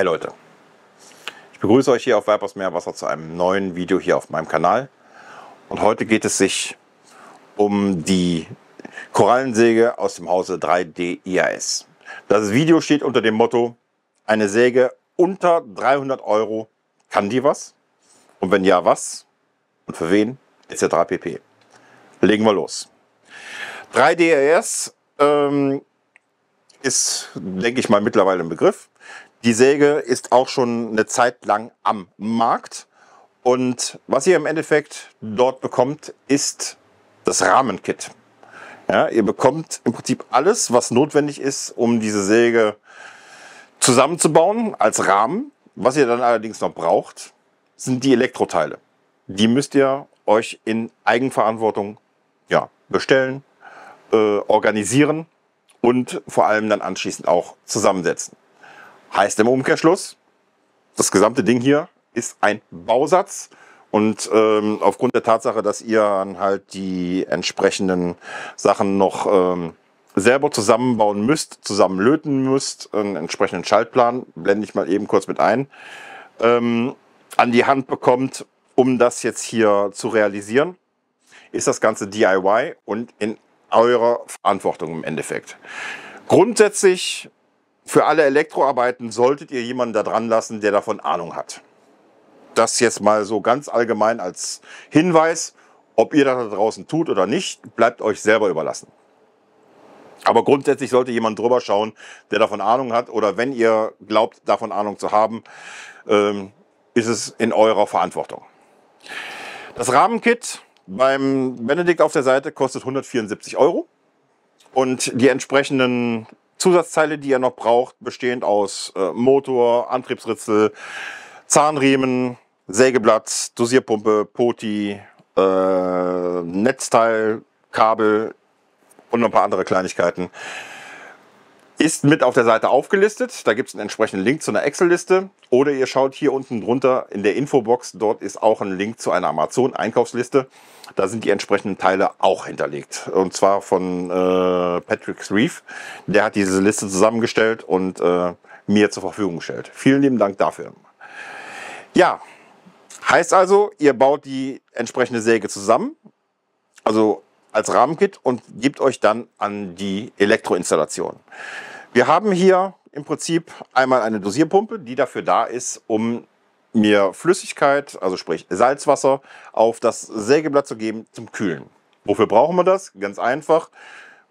Hi Leute, ich begrüße euch hier auf Weibers Meerwasser zu einem neuen Video hier auf meinem Kanal. Und heute geht es sich um die Korallensäge aus dem Hause 3D IAS. Das Video steht unter dem Motto, eine Säge unter 300 Euro, kann die was? Und wenn ja, was? Und für wen? Etc. pp. Legen wir los. 3D IAS ähm, ist, denke ich mal, mittlerweile ein Begriff. Die Säge ist auch schon eine Zeit lang am Markt. Und was ihr im Endeffekt dort bekommt, ist das Rahmenkit. Ja, ihr bekommt im Prinzip alles, was notwendig ist, um diese Säge zusammenzubauen als Rahmen. Was ihr dann allerdings noch braucht, sind die Elektroteile. Die müsst ihr euch in Eigenverantwortung ja, bestellen, äh, organisieren und vor allem dann anschließend auch zusammensetzen. Heißt im Umkehrschluss, das gesamte Ding hier ist ein Bausatz und ähm, aufgrund der Tatsache, dass ihr halt die entsprechenden Sachen noch ähm, selber zusammenbauen müsst, zusammenlöten müsst, einen entsprechenden Schaltplan, blende ich mal eben kurz mit ein, ähm, an die Hand bekommt, um das jetzt hier zu realisieren, ist das Ganze DIY und in eurer Verantwortung im Endeffekt. Grundsätzlich für alle Elektroarbeiten solltet ihr jemanden da dran lassen, der davon Ahnung hat. Das jetzt mal so ganz allgemein als Hinweis. Ob ihr das da draußen tut oder nicht, bleibt euch selber überlassen. Aber grundsätzlich sollte jemand drüber schauen, der davon Ahnung hat oder wenn ihr glaubt, davon Ahnung zu haben, ähm, ist es in eurer Verantwortung. Das Rahmenkit beim Benedikt auf der Seite kostet 174 Euro und die entsprechenden Zusatzteile, die ihr noch braucht, bestehend aus äh, Motor, Antriebsritzel, Zahnriemen, Sägeblatt, Dosierpumpe, Poti, äh, Netzteil, Kabel und noch ein paar andere Kleinigkeiten. Ist mit auf der Seite aufgelistet. Da gibt es einen entsprechenden Link zu einer Excel-Liste. Oder ihr schaut hier unten drunter in der Infobox. Dort ist auch ein Link zu einer Amazon-Einkaufsliste. Da sind die entsprechenden Teile auch hinterlegt. Und zwar von äh, Patrick Reef. Der hat diese Liste zusammengestellt und äh, mir zur Verfügung gestellt. Vielen lieben Dank dafür. Ja, heißt also, ihr baut die entsprechende Säge zusammen. Also als Rahmenkit und gebt euch dann an die Elektroinstallation. Wir haben hier im Prinzip einmal eine Dosierpumpe, die dafür da ist, um mir Flüssigkeit, also sprich Salzwasser, auf das Sägeblatt zu geben zum Kühlen. Wofür brauchen wir das? Ganz einfach.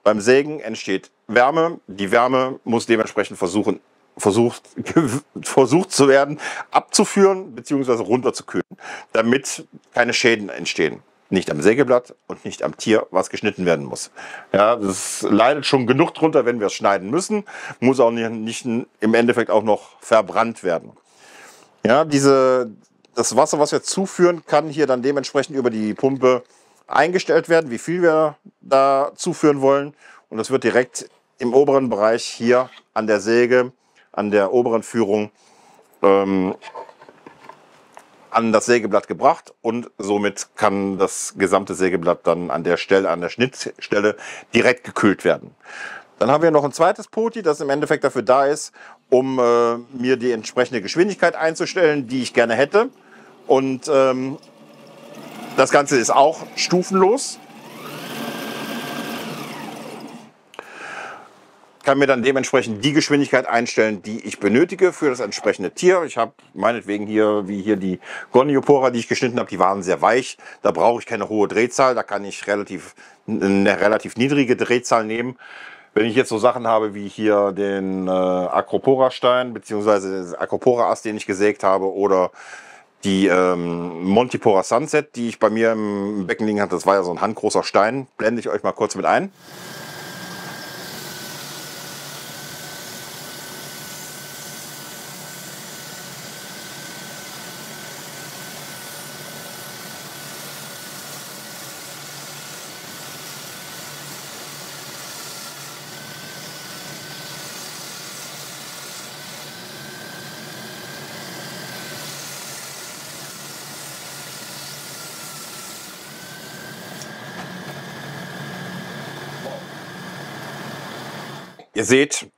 Beim Sägen entsteht Wärme. Die Wärme muss dementsprechend versuchen, versucht, versucht zu werden, abzuführen bzw. runterzukühlen, damit keine Schäden entstehen nicht am Sägeblatt und nicht am Tier, was geschnitten werden muss. Ja, das leidet schon genug drunter, wenn wir es schneiden müssen, muss auch nicht, nicht im Endeffekt auch noch verbrannt werden. Ja, diese, das Wasser, was wir zuführen, kann hier dann dementsprechend über die Pumpe eingestellt werden, wie viel wir da zuführen wollen. Und das wird direkt im oberen Bereich hier an der Säge, an der oberen Führung ähm, an das Sägeblatt gebracht und somit kann das gesamte Sägeblatt dann an der Stelle, an der Schnittstelle direkt gekühlt werden. Dann haben wir noch ein zweites Poti, das im Endeffekt dafür da ist, um äh, mir die entsprechende Geschwindigkeit einzustellen, die ich gerne hätte. Und ähm, das Ganze ist auch stufenlos. kann mir dann dementsprechend die Geschwindigkeit einstellen, die ich benötige für das entsprechende Tier. Ich habe meinetwegen hier, wie hier die Gorniopora, die ich geschnitten habe, die waren sehr weich. Da brauche ich keine hohe Drehzahl, da kann ich relativ, eine relativ niedrige Drehzahl nehmen. Wenn ich jetzt so Sachen habe wie hier den äh, Acropora-Stein, bzw. den Acropora-Ast, den ich gesägt habe, oder die ähm, Montipora Sunset, die ich bei mir im Becken liegen hatte, das war ja so ein handgroßer Stein, blende ich euch mal kurz mit ein. Ihr seht,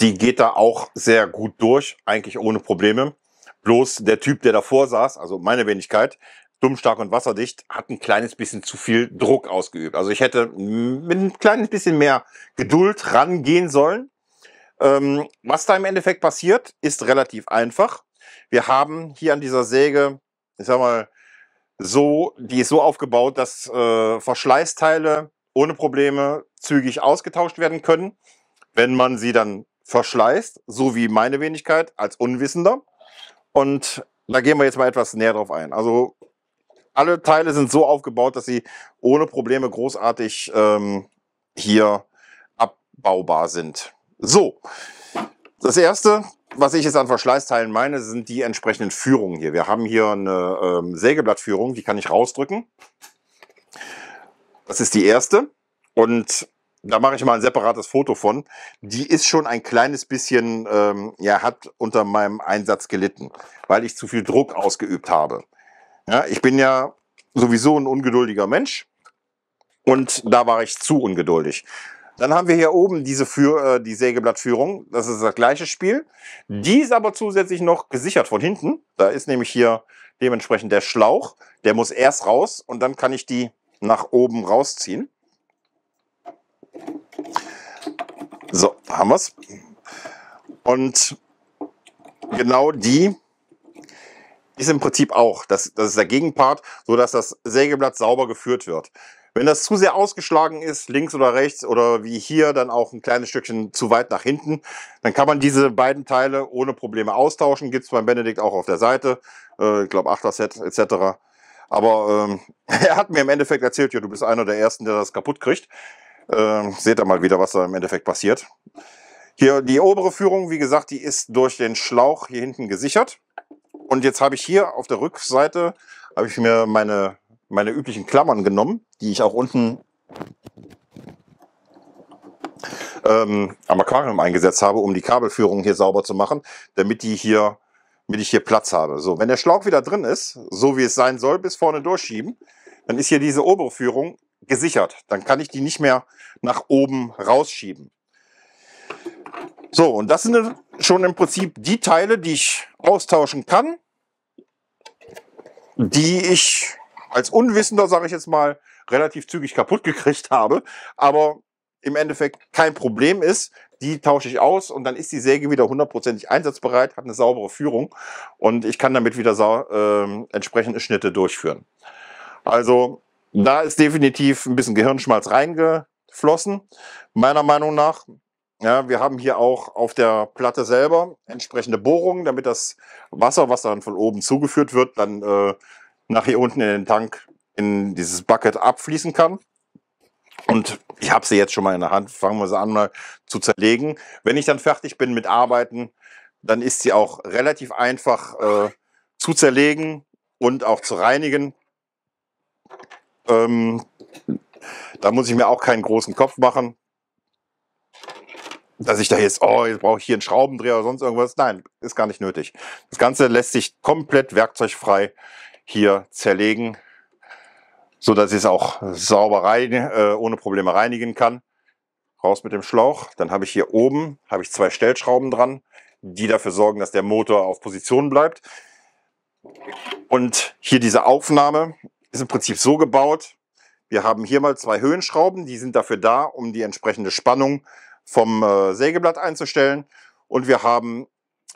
die geht da auch sehr gut durch, eigentlich ohne Probleme. Bloß der Typ, der davor saß, also meine Wenigkeit, dumm, stark und wasserdicht, hat ein kleines bisschen zu viel Druck ausgeübt. Also ich hätte mit ein kleines bisschen mehr Geduld rangehen sollen. Ähm, was da im Endeffekt passiert, ist relativ einfach. Wir haben hier an dieser Säge, ich sag mal, so, die ist so aufgebaut, dass äh, Verschleißteile ohne Probleme zügig ausgetauscht werden können wenn man sie dann verschleißt, so wie meine Wenigkeit als Unwissender. Und da gehen wir jetzt mal etwas näher drauf ein. Also alle Teile sind so aufgebaut, dass sie ohne Probleme großartig ähm, hier abbaubar sind. So, das erste, was ich jetzt an Verschleißteilen meine, sind die entsprechenden Führungen hier. Wir haben hier eine ähm, Sägeblattführung, die kann ich rausdrücken. Das ist die erste. Und da mache ich mal ein separates Foto von. Die ist schon ein kleines bisschen, ähm, ja, hat unter meinem Einsatz gelitten, weil ich zu viel Druck ausgeübt habe. Ja, ich bin ja sowieso ein ungeduldiger Mensch und da war ich zu ungeduldig. Dann haben wir hier oben diese für, äh, die Sägeblattführung. Das ist das gleiche Spiel. Die ist aber zusätzlich noch gesichert von hinten. Da ist nämlich hier dementsprechend der Schlauch. Der muss erst raus und dann kann ich die nach oben rausziehen. So, haben wir es. Und genau die ist im Prinzip auch, das, das ist der Gegenpart, sodass das Sägeblatt sauber geführt wird. Wenn das zu sehr ausgeschlagen ist, links oder rechts oder wie hier dann auch ein kleines Stückchen zu weit nach hinten, dann kann man diese beiden Teile ohne Probleme austauschen. Gibt es beim Benedikt auch auf der Seite, äh, ich glaube Achterset etc. Aber ähm, er hat mir im Endeffekt erzählt, ja, du bist einer der Ersten, der das kaputt kriegt. Ähm, seht ihr mal wieder, was da im Endeffekt passiert. Hier die obere Führung, wie gesagt, die ist durch den Schlauch hier hinten gesichert. Und jetzt habe ich hier auf der Rückseite, habe ich mir meine, meine üblichen Klammern genommen, die ich auch unten ähm, am Aquarium eingesetzt habe, um die Kabelführung hier sauber zu machen, damit die hier damit ich hier Platz habe. So, wenn der Schlauch wieder drin ist, so wie es sein soll, bis vorne durchschieben, dann ist hier diese obere Führung gesichert. Dann kann ich die nicht mehr nach oben rausschieben. So, und das sind schon im Prinzip die Teile, die ich austauschen kann, die ich als Unwissender, sage ich jetzt mal, relativ zügig kaputt gekriegt habe, aber im Endeffekt kein Problem ist. Die tausche ich aus und dann ist die Säge wieder hundertprozentig einsatzbereit, hat eine saubere Führung und ich kann damit wieder äh, entsprechende Schnitte durchführen. Also da ist definitiv ein bisschen Gehirnschmalz reingeflossen, meiner Meinung nach. Ja, wir haben hier auch auf der Platte selber entsprechende Bohrungen, damit das Wasser, was dann von oben zugeführt wird, dann äh, nach hier unten in den Tank, in dieses Bucket abfließen kann. Und ich habe sie jetzt schon mal in der Hand, fangen wir sie an mal zu zerlegen. Wenn ich dann fertig bin mit Arbeiten, dann ist sie auch relativ einfach äh, zu zerlegen und auch zu reinigen. Ähm, da muss ich mir auch keinen großen Kopf machen, dass ich da jetzt, oh, jetzt brauche ich hier einen Schraubendreher oder sonst irgendwas. Nein, ist gar nicht nötig. Das Ganze lässt sich komplett werkzeugfrei hier zerlegen, so dass ich es auch sauber reinigen, äh, ohne Probleme reinigen kann. Raus mit dem Schlauch. Dann habe ich hier oben habe ich zwei Stellschrauben dran, die dafür sorgen, dass der Motor auf Position bleibt. Und hier diese Aufnahme ist im Prinzip so gebaut, wir haben hier mal zwei Höhenschrauben, die sind dafür da, um die entsprechende Spannung vom äh, Sägeblatt einzustellen. Und wir haben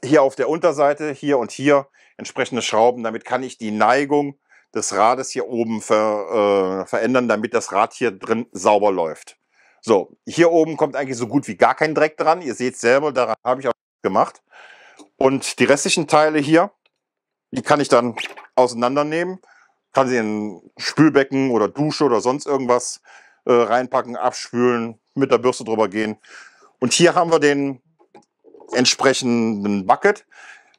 hier auf der Unterseite, hier und hier entsprechende Schrauben. Damit kann ich die Neigung des Rades hier oben ver, äh, verändern, damit das Rad hier drin sauber läuft. So, hier oben kommt eigentlich so gut wie gar kein Dreck dran. Ihr seht selber, daran habe ich auch gemacht. Und die restlichen Teile hier, die kann ich dann auseinandernehmen kann sie in Spülbecken oder Dusche oder sonst irgendwas äh, reinpacken, abspülen, mit der Bürste drüber gehen. Und hier haben wir den entsprechenden Bucket,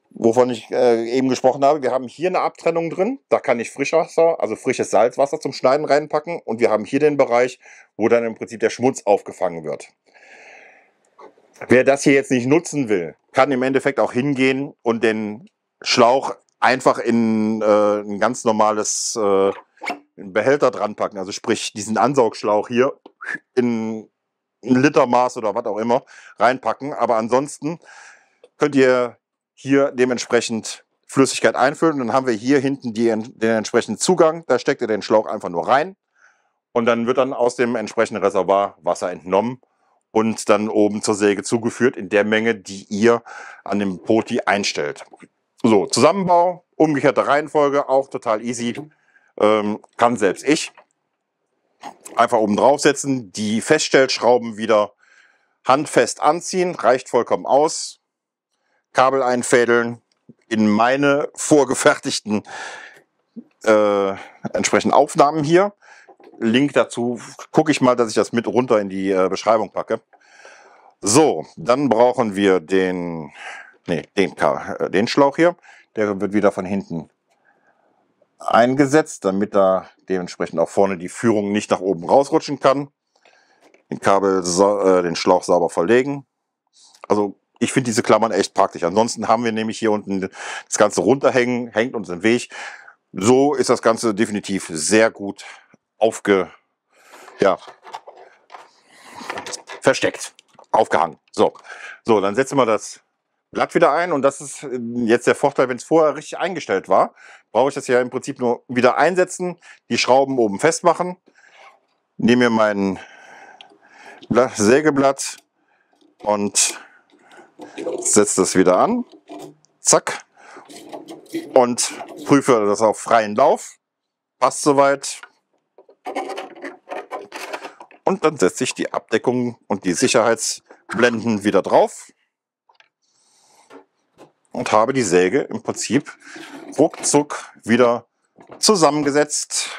wovon ich äh, eben gesprochen habe. Wir haben hier eine Abtrennung drin, da kann ich Frischwasser, also frisches Salzwasser zum Schneiden reinpacken. Und wir haben hier den Bereich, wo dann im Prinzip der Schmutz aufgefangen wird. Wer das hier jetzt nicht nutzen will, kann im Endeffekt auch hingehen und den Schlauch einfach in äh, ein ganz normales äh, Behälter dran packen. Also sprich, diesen Ansaugschlauch hier in ein Litermaß oder was auch immer reinpacken. Aber ansonsten könnt ihr hier dementsprechend Flüssigkeit einfüllen. dann haben wir hier hinten die, den entsprechenden Zugang. Da steckt ihr den Schlauch einfach nur rein. Und dann wird dann aus dem entsprechenden Reservoir Wasser entnommen und dann oben zur Säge zugeführt in der Menge, die ihr an dem Poti einstellt. So, Zusammenbau, umgekehrte Reihenfolge, auch total easy. Ähm, kann selbst ich. Einfach oben draufsetzen, die Feststellschrauben wieder handfest anziehen, reicht vollkommen aus. Kabel einfädeln, in meine vorgefertigten äh, entsprechenden Aufnahmen hier. Link dazu gucke ich mal, dass ich das mit runter in die äh, Beschreibung packe. So, dann brauchen wir den nee, den, äh, den Schlauch hier, der wird wieder von hinten eingesetzt, damit da dementsprechend auch vorne die Führung nicht nach oben rausrutschen kann. Den Kabel, äh, den Schlauch sauber verlegen. Also ich finde diese Klammern echt praktisch. Ansonsten haben wir nämlich hier unten das Ganze runterhängen, hängt uns im Weg. So ist das Ganze definitiv sehr gut aufge, ja, versteckt, aufgehangen. So, so dann setzen wir das Blatt wieder ein und das ist ähm, jetzt der Vorteil, wenn es vorher richtig eingestellt war, brauche ich das ja im Prinzip nur wieder einsetzen, die Schrauben oben festmachen, nehme mir mein Sägeblatt und setze das wieder an, zack, und prüfe das auf freien Lauf, passt soweit und dann setze ich die Abdeckung und die Sicherheitsblenden wieder drauf und habe die Säge im Prinzip ruckzuck wieder zusammengesetzt,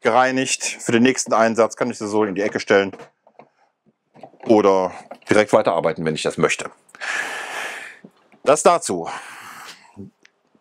gereinigt. Für den nächsten Einsatz kann ich sie so in die Ecke stellen oder direkt weiterarbeiten, wenn ich das möchte. Das dazu.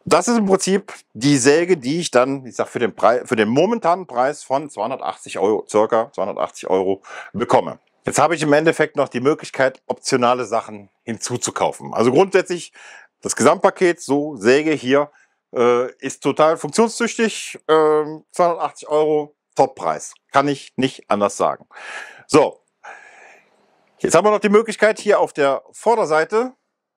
Das ist im Prinzip die Säge, die ich dann, ich sag, für den, Preis, für den momentanen Preis von 280 Euro, circa 280 Euro bekomme. Jetzt habe ich im Endeffekt noch die Möglichkeit, optionale Sachen hinzuzukaufen. Also grundsätzlich das Gesamtpaket, so Säge hier, äh, ist total funktionstüchtig. Äh, 280 Euro, Toppreis. Kann ich nicht anders sagen. So, jetzt haben wir noch die Möglichkeit hier auf der Vorderseite.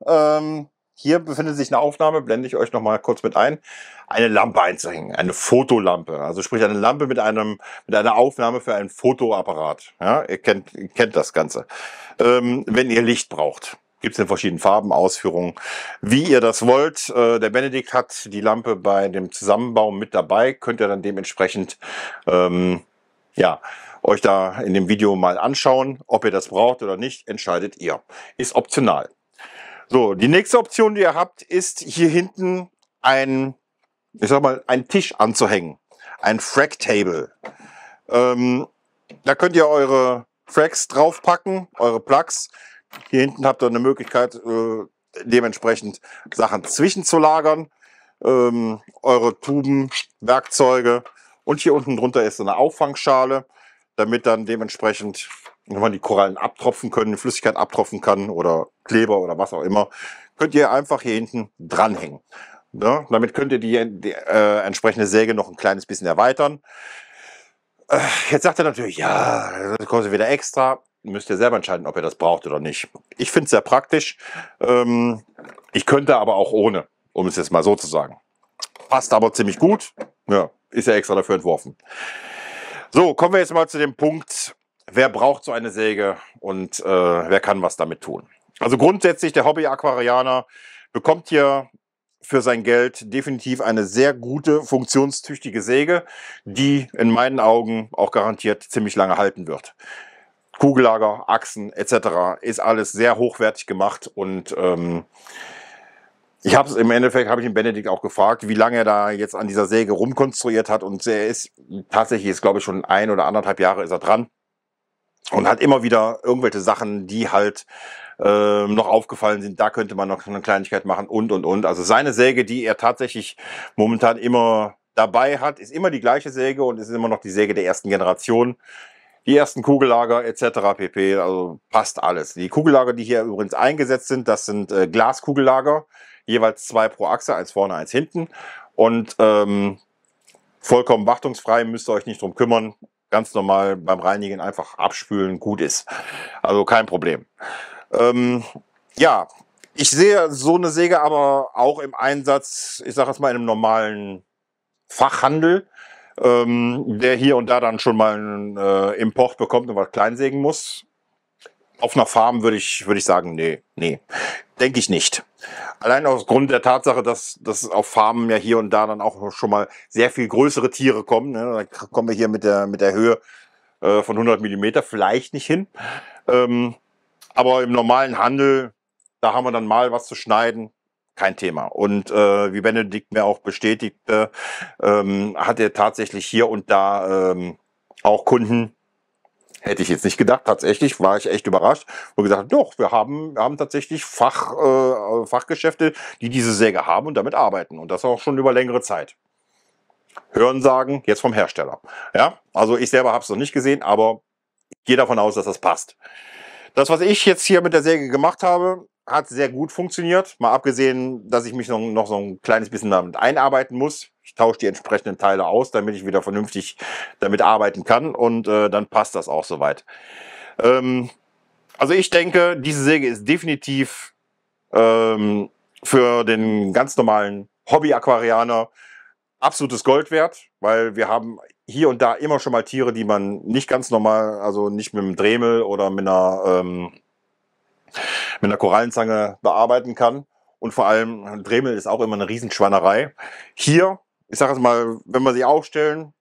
Ähm, hier befindet sich eine Aufnahme, blende ich euch noch mal kurz mit ein, eine Lampe einzuhängen, eine Fotolampe. Also sprich eine Lampe mit, einem, mit einer Aufnahme für einen Fotoapparat. Ja, ihr kennt, ihr kennt das Ganze, ähm, wenn ihr Licht braucht. Gibt es in verschiedenen Farben, Ausführungen, wie ihr das wollt. Äh, der Benedikt hat die Lampe bei dem Zusammenbau mit dabei. Könnt ihr dann dementsprechend ähm, ja, euch da in dem Video mal anschauen. Ob ihr das braucht oder nicht, entscheidet ihr. Ist optional. So, die nächste Option, die ihr habt, ist hier hinten ein, ich sag mal, ein Tisch anzuhängen. Ein Frag Table. Ähm, da könnt ihr eure Frags draufpacken, eure Plugs. Hier hinten habt ihr eine Möglichkeit, äh, dementsprechend Sachen zwischenzulagern. Ähm, eure Tuben, Werkzeuge. Und hier unten drunter ist eine Auffangschale, damit dann dementsprechend, wenn man die Korallen abtropfen können, Flüssigkeit abtropfen kann oder Kleber oder was auch immer, könnt ihr einfach hier hinten dranhängen. Ja, ne? damit könnt ihr die, die äh, entsprechende Säge noch ein kleines bisschen erweitern. Äh, jetzt sagt er natürlich, ja, das kostet wieder extra müsst ihr selber entscheiden, ob ihr das braucht oder nicht. Ich finde es sehr praktisch. Ähm, ich könnte aber auch ohne, um es jetzt mal so zu sagen. Passt aber ziemlich gut. Ja, ist ja extra dafür entworfen. So, kommen wir jetzt mal zu dem Punkt, wer braucht so eine Säge und äh, wer kann was damit tun. Also grundsätzlich, der Hobby-Aquarianer bekommt hier für sein Geld definitiv eine sehr gute, funktionstüchtige Säge, die in meinen Augen auch garantiert ziemlich lange halten wird. Kugellager, Achsen etc. ist alles sehr hochwertig gemacht und ähm, ich habe es im Endeffekt, habe ich den Benedikt auch gefragt, wie lange er da jetzt an dieser Säge rumkonstruiert hat und er ist tatsächlich jetzt glaube ich schon ein oder anderthalb Jahre ist er dran und hat immer wieder irgendwelche Sachen, die halt ähm, noch aufgefallen sind, da könnte man noch eine Kleinigkeit machen und und und. Also seine Säge, die er tatsächlich momentan immer dabei hat, ist immer die gleiche Säge und ist immer noch die Säge der ersten Generation die ersten Kugellager etc. pp. Also passt alles. Die Kugellager, die hier übrigens eingesetzt sind, das sind äh, Glaskugellager, jeweils zwei pro Achse, eins vorne, eins hinten. Und ähm, vollkommen wartungsfrei, müsst ihr euch nicht drum kümmern. Ganz normal beim Reinigen einfach abspülen, gut ist. Also kein Problem. Ähm, ja, ich sehe so eine Säge aber auch im Einsatz, ich sage es mal, in einem normalen Fachhandel ähm, der hier und da dann schon mal einen äh, Import bekommt und was kleinsägen muss. Auf einer Farm würde ich, würde ich sagen, nee, nee, denke ich nicht. Allein aus der Tatsache, dass, dass auf Farmen ja hier und da dann auch schon mal sehr viel größere Tiere kommen. Ne? Da kommen wir hier mit der, mit der Höhe äh, von 100 Millimeter vielleicht nicht hin. Ähm, aber im normalen Handel, da haben wir dann mal was zu schneiden kein Thema. Und äh, wie Benedikt mir auch bestätigte, ähm, hat er tatsächlich hier und da ähm, auch Kunden, Hätte ich jetzt nicht gedacht. Tatsächlich war ich echt überrascht und gesagt, doch, wir haben, wir haben tatsächlich Fach, äh, Fachgeschäfte, die diese Säge haben und damit arbeiten. Und das auch schon über längere Zeit. Hören sagen, jetzt vom Hersteller. Ja, also ich selber habe es noch nicht gesehen, aber ich gehe davon aus, dass das passt. Das, was ich jetzt hier mit der Säge gemacht habe, hat sehr gut funktioniert. Mal abgesehen, dass ich mich noch, noch so ein kleines bisschen damit einarbeiten muss. Ich tausche die entsprechenden Teile aus, damit ich wieder vernünftig damit arbeiten kann und äh, dann passt das auch soweit. Ähm, also ich denke, diese Säge ist definitiv ähm, für den ganz normalen Hobby-Aquarianer absolutes Gold wert, weil wir haben hier und da immer schon mal Tiere, die man nicht ganz normal, also nicht mit einem Dremel oder mit einer ähm, mit einer Korallenzange bearbeiten kann. Und vor allem Dremel ist auch immer eine Riesenschweinerei. Hier, ich sage es mal, wenn wir sie aufstellen,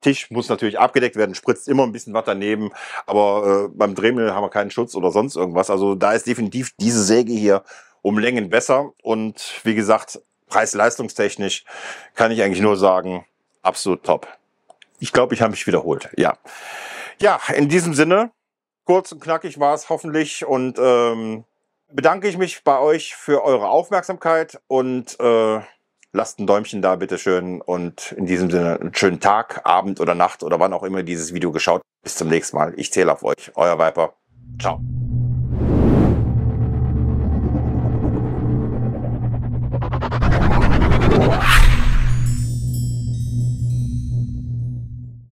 Tisch muss natürlich abgedeckt werden, spritzt immer ein bisschen was daneben, aber äh, beim Dremel haben wir keinen Schutz oder sonst irgendwas. Also da ist definitiv diese Säge hier um Längen besser und wie gesagt, preis-leistungstechnisch kann ich eigentlich nur sagen, absolut top. Ich glaube, ich habe mich wiederholt. Ja. Ja, in diesem Sinne kurz und knackig war es hoffentlich und ähm, bedanke ich mich bei euch für eure Aufmerksamkeit und äh, lasst ein Däumchen da bitteschön. und in diesem Sinne einen schönen Tag, Abend oder Nacht oder wann auch immer dieses Video geschaut. Bis zum nächsten Mal. Ich zähle auf euch. Euer Viper. Ciao.